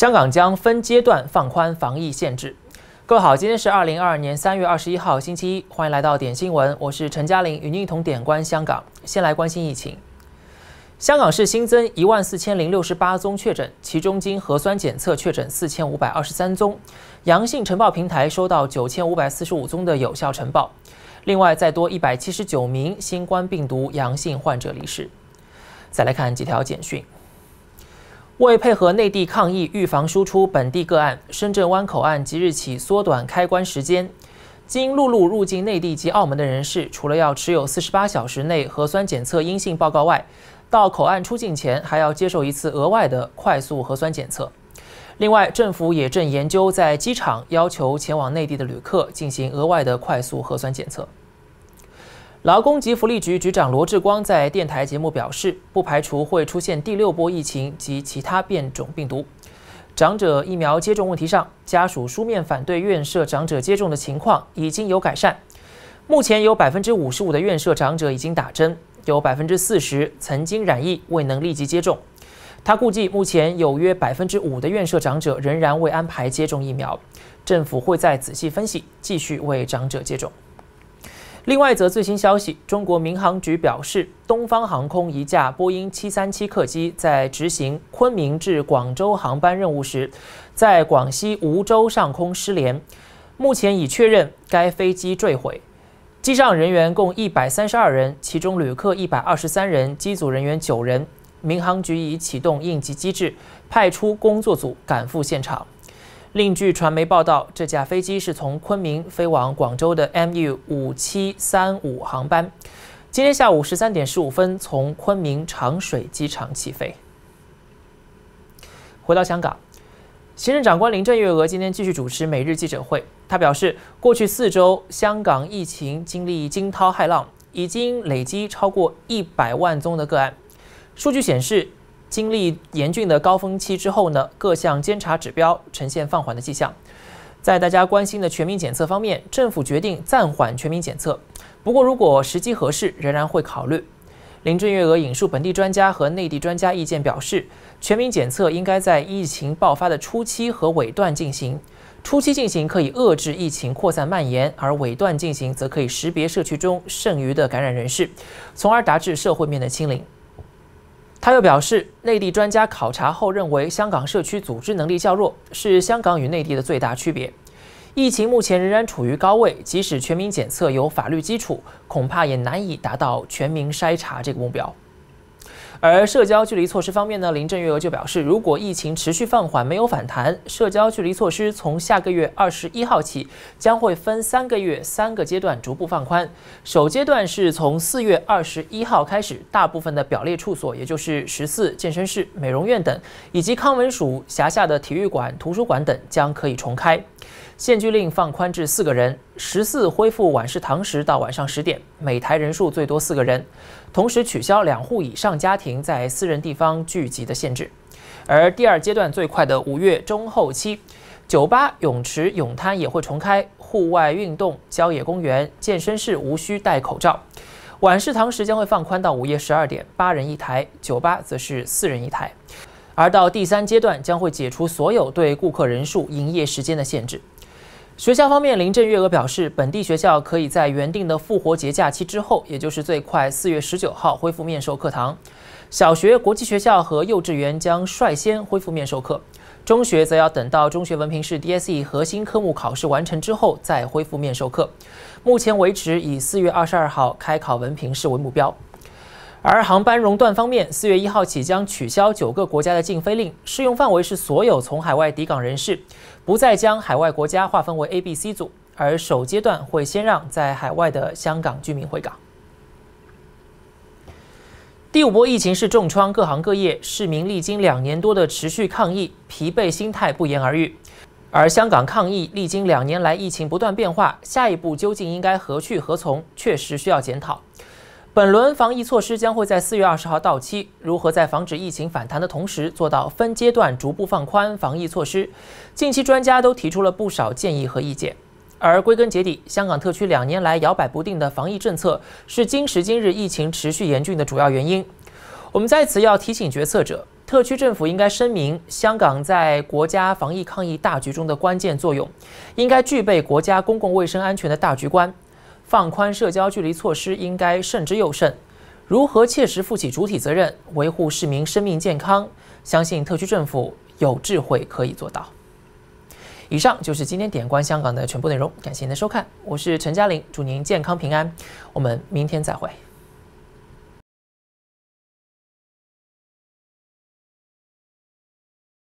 香港将分阶段放宽防疫限制。各位好，今天是二零二二年三月二十一号星期一，欢迎来到点新闻，我是陈嘉玲，与您一同点关香港。先来关心疫情，香港市新增一万四千零六十八宗确诊，其中经核酸检测确诊四千五百二十三宗，阳性呈报平台收到九千五百四十五宗的有效呈报，另外再多一百七十九名新冠病毒阳性患者离世。再来看几条简讯。为配合内地抗疫、预防输出本地个案，深圳湾口岸即日起缩短开关时间。经陆路入境内地及澳门的人士，除了要持有48小时内核酸检测阴性报告外，到口岸出境前还要接受一次额外的快速核酸检测。另外，政府也正研究在机场要求前往内地的旅客进行额外的快速核酸检测。劳工及福利局局长罗志光在电台节目表示，不排除会出现第六波疫情及其他变种病毒。长者疫苗接种问题上，家属书面反对院舍长者接种的情况已经有改善。目前有百分之五十五的院舍长者已经打针，有百分之四十曾经染疫未能立即接种。他估计目前有约百分之五的院舍长者仍然未安排接种疫苗，政府会再仔细分析，继续为长者接种。另外一则最新消息，中国民航局表示，东方航空一架波音七三七客机在执行昆明至广州航班任务时，在广西梧州上空失联，目前已确认该飞机坠毁，机上人员共一百三十二人，其中旅客一百二十三人，机组人员九人。民航局已启动应急机制，派出工作组赶赴现场。另据传媒报道，这架飞机是从昆明飞往广州的 MU 五七三五航班，今天下午十三点十五分从昆明长水机场起飞。回到香港，行政长官林郑月娥今天继续主持每日记者会，她表示，过去四周香港疫情经历惊涛骇浪，已经累积超过一百万宗的个案，数据显示。经历严峻的高峰期之后呢，各项监察指标呈现放缓的迹象。在大家关心的全民检测方面，政府决定暂缓全民检测，不过如果时机合适，仍然会考虑。林郑月娥引述本地专家和内地专家意见表示，全民检测应该在疫情爆发的初期和尾段进行，初期进行可以遏制疫情扩散蔓延，而尾段进行则可以识别社区中剩余的感染人士，从而达至社会面的清零。他又表示，内地专家考察后认为，香港社区组织能力较弱，是香港与内地的最大区别。疫情目前仍然处于高位，即使全民检测有法律基础，恐怕也难以达到全民筛查这个目标。而社交距离措施方面呢，林郑月娥就表示，如果疫情持续放缓没有反弹，社交距离措施从下个月二十一号起将会分三个月、三个阶段逐步放宽。首阶段是从四月二十一号开始，大部分的表列处所，也就是十四健身室、美容院等，以及康文署辖下的体育馆、图书馆等，将可以重开。限聚令放宽至四个人，十四恢复晚市堂食到晚上十点，每台人数最多四个人。同时取消两户以上家庭在私人地方聚集的限制。而第二阶段最快的五月中后期，酒吧、泳池、泳滩也会重开，户外运动、郊野公园、健身室无需戴口罩。晚市堂食将会放宽到午夜十二点，八人一台；酒吧则是四人一台。而到第三阶段将会解除所有对顾客人数、营业时间的限制。学校方面，林郑月娥表示，本地学校可以在原定的复活节假期之后，也就是最快四月十九号恢复面授课堂。小学、国际学校和幼稚园将率先恢复面授课，中学则要等到中学文凭试 （DSE） 核心科目考试完成之后再恢复面授课。目前为止，以四月二十二号开考文凭试为目标。而航班熔断方面，四月一号起将取消九个国家的禁飞令，适用范围是所有从海外抵港人士，不再将海外国家划分为 A、B、C 组，而首阶段会先让在海外的香港居民回港。第五波疫情是重创各行各业，市民历经两年多的持续抗疫，疲惫心态不言而喻。而香港抗疫历经两年来疫情不断变化，下一步究竟应该何去何从，确实需要检讨。本轮防疫措施将会在四月二十号到期，如何在防止疫情反弹的同时，做到分阶段逐步放宽防疫措施？近期专家都提出了不少建议和意见，而归根结底，香港特区两年来摇摆不定的防疫政策，是今时今日疫情持续严峻的主要原因。我们在此要提醒决策者，特区政府应该声明香港在国家防疫抗疫大局中的关键作用，应该具备国家公共卫生安全的大局观。放宽社交距离措施应该慎之又慎，如何切实负起主体责任，维护市民生命健康？相信特区政府有智慧可以做到。以上就是今天点关香港的全部内容，感谢您的收看，我是陈嘉玲，祝您健康平安，我们明天再会。